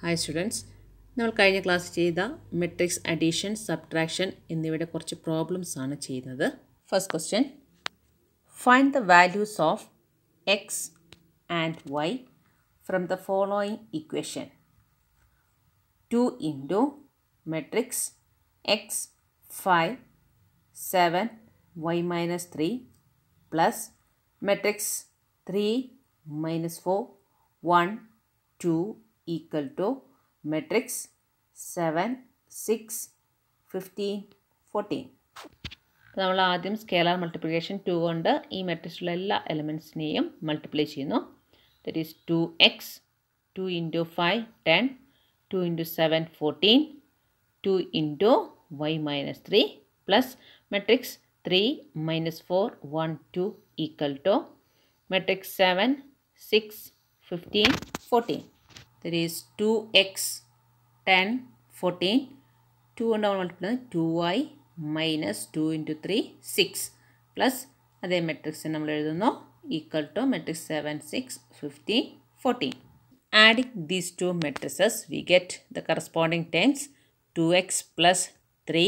Hi students നമ്മൾ കഴിഞ്ഞ class ചെയ്ത മെട്രിക്സ് അഡീഷൻ സബ്ട്രാക്ഷൻ എന്നിവയുടെ കുറച്ച് പ്രോബ്ലംസ് ആണ് ചെയ്യുന്നത് first question find the values of X and Y from the following equation two into matrix X five seven Y minus three plus matrix three minus four one two equal to matrix seven six fifteen fourteen നമ്മൾ ആദ്യം scalar multiplication two കൊണ്ട് ഈ മെട്രിക്സിലുള്ള എല്ലാ എലമെൻറ്റ്സിനെയും multiply ചെയ്യുന്നു that is two X two into five ten two into seven fourteen two into Y minus three plus matrix three minus four one two equal to matrix seven six fifteen fourteen that is 2x 10 14 2 and down multiply 2y minus 2 into 3 6 plus the matrix in equal to matrix 7 6 15 14 adding these two matrices we get the corresponding terms 2x plus 3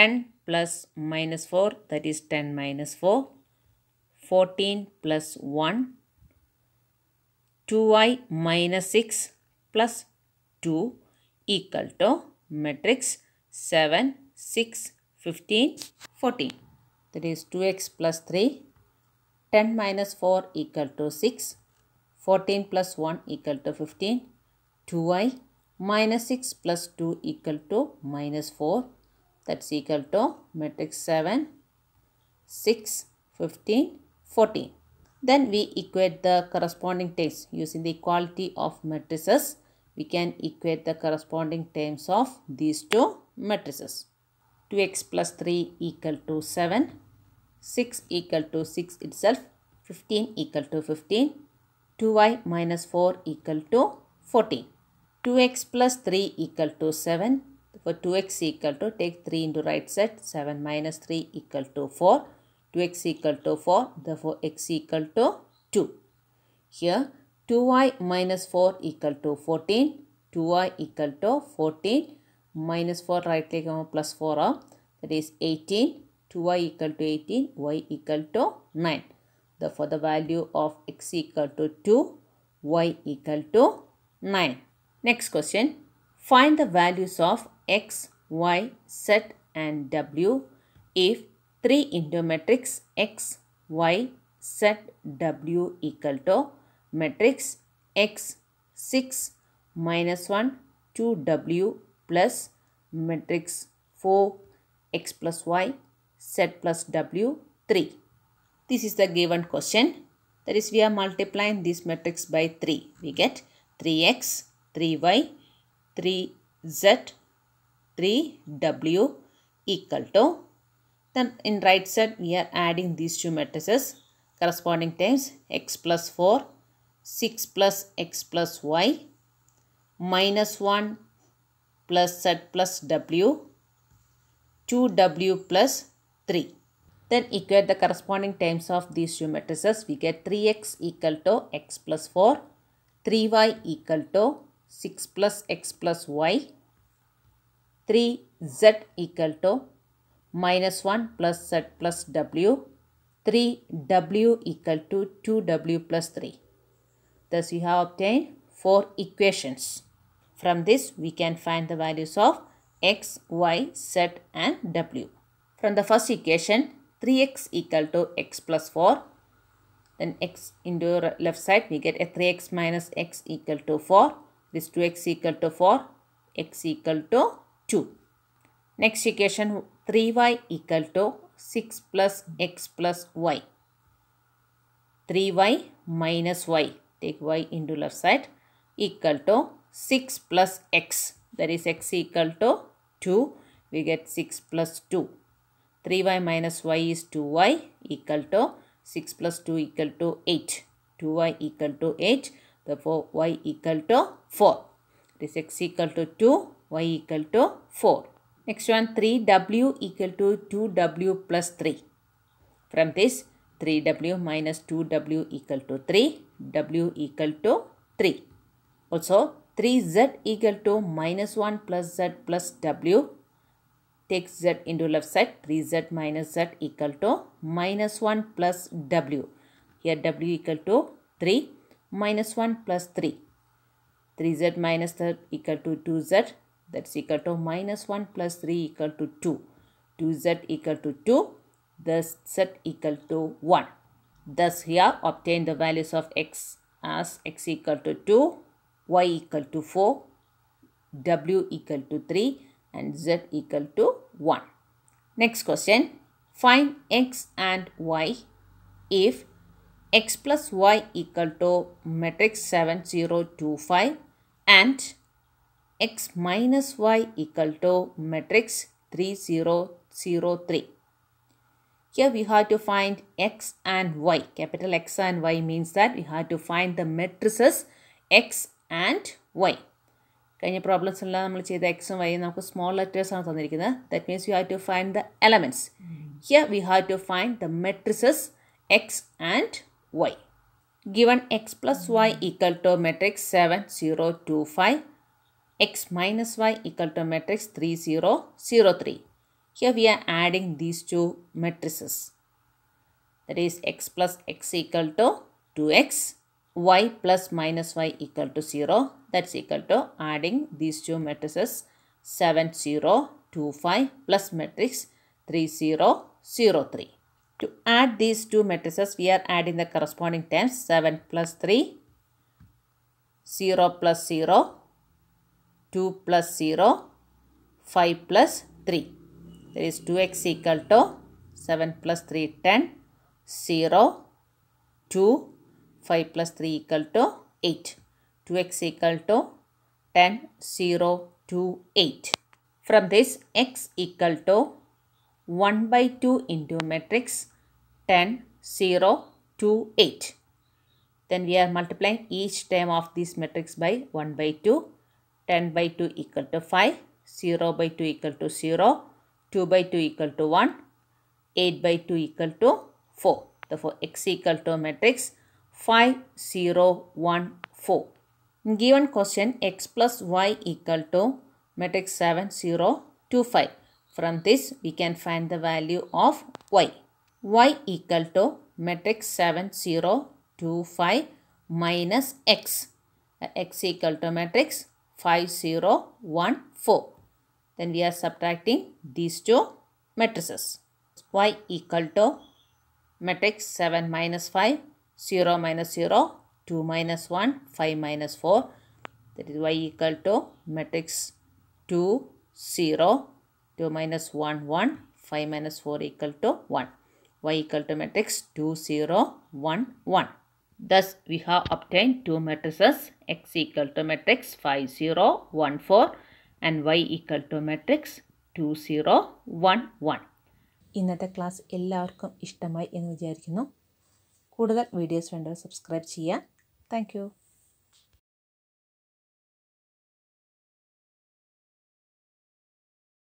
10 plus minus 4 that is 10 minus 4 14 plus 1 2i y 6 plus 2 equal to matrix 7, 6, 15, 14. That is 2x plus 3, 10 minus 4 equal to 6, 14 plus 1 equal to 15, 2i y 6 plus 2 equal to minus 4. That's equal to matrix 7, 6, 15, 14. Then we equate the corresponding terms using the equality of matrices. We can equate the corresponding terms of these two matrices. 2x plus 3 equal to 7, 6 equal to 6 itself, 15 equal to 15, 2y minus 4 equal to 14. 2x plus 3 equal to 7. For 2x equal to, take 3 into right side, 7 minus 3 equal to 4. 2x equal to 4, therefore x equal to 2. Here 2y minus 4 equal to 14, 2y equal to 14, minus 4 right on plus 4 that is 18, 2y equal to 18, y equal to 9. Therefore the value of x equal to 2, y equal to 9. Next question, find the values of x, y, z and w if 3 into matrix X Y set W equal to matrix x 6 minus 1 2w plus matrix 4 x plus y z plus w 3. This is the given question. That is we are multiplying this matrix by 3. We get 3x, 3y, 3z, 3w equal to then in right side, we are adding these two matrices corresponding times x plus 4, 6 plus x plus y, minus 1 plus z plus w, 2w plus 3. Then equate the corresponding times of these two matrices. We get 3x equal to x plus 4, 3y equal to 6 plus x plus y, 3z equal to minus 1 plus z plus w 3w equal to 2w plus 3. Thus we have obtained 4 equations. From this we can find the values of x, y, z and w. From the first equation 3x equal to x plus 4 then x into left side we get a 3x minus x equal to 4 this 2x equal to 4 x equal to 2 next equation 3y equal to 6 plus x plus y. 3y minus y. Take y into left side equal to 6 plus x. That is x equal to 2. We get 6 plus 2. 3y minus y is 2y equal to 6 plus 2 equal to 8. 2y equal to 8. Therefore, y equal to 4. This x equal to 2, y equal to 4. Next one 3w equal to 2w plus 3. From this 3w minus 2w equal to 3, w equal to 3. Also 3z equal to minus 1 plus z plus w. Take z into left side 3z minus z equal to minus 1 plus w. Here w equal to 3 minus 1 plus 3. 3z minus z equal to 2z that's equal to minus 1 plus 3 equal to 2. 2z equal to 2. Thus z equal to 1. Thus here obtain the values of x as x equal to 2, y equal to 4, w equal to 3 and z equal to 1. Next question. Find x and y if x plus y equal to matrix 7, 0, 2, 5 and x minus y equal to matrix 3 0 0 3. Here we have to find x and y. Capital X and y means that we have to find the matrices x and y. Kanya problems x and y small letters. That means we have to find the elements. Here we have to find the matrices x and y. Given x plus y equal to matrix 7025 x minus y equal to matrix 3, 0, 0, 3. Here we are adding these two matrices. That is x plus x equal to 2x, y plus minus y equal to 0. That's equal to adding these two matrices 7, 0, 2, 5 plus matrix 3, 0, 0, 3. To add these two matrices, we are adding the corresponding terms 7 plus 3, 0 plus 0, 2 plus 0, 5 plus 3. There is 2x equal to 7 plus 3, 10, 0, 2, 5 plus 3 equal to 8. 2x equal to 10, 0, 2, 8. From this, x equal to 1 by 2 into matrix 10, 0, 2, 8. Then we are multiplying each term of this matrix by 1 by 2. 10 by 2 equal to 5, 0 by 2 equal to 0, 2 by 2 equal to 1, 8 by 2 equal to 4. Therefore, x equal to matrix 5, 0, 1, 4. In given question, x plus y equal to matrix 7, 0, 2, 5. From this, we can find the value of y. y equal to matrix 7, 0, 2, 5 minus x. x equal to matrix 5014. Then we are subtracting these two matrices. Y equal to matrix 7 minus 5, 0 minus 0, 2 minus 1, 5 minus 4. That is y equal to matrix 2, 0, 2 minus 1, 1, 5 minus 4 equal to 1. y equal to matrix 2, 0, 1, 1. Thus, we have obtained two matrices x equal to matrix 5, 0, 1, 4 and y equal to matrix 2, 0, 1, 1. In the class, ഇന്നത്തെ class എല്ലാവർക്കും ഇഷ്ടമായി എന്ന് വിചാരിക്കുന്നു കൂടുതൽ videos വേണ്ടവർ subscribe Thank you.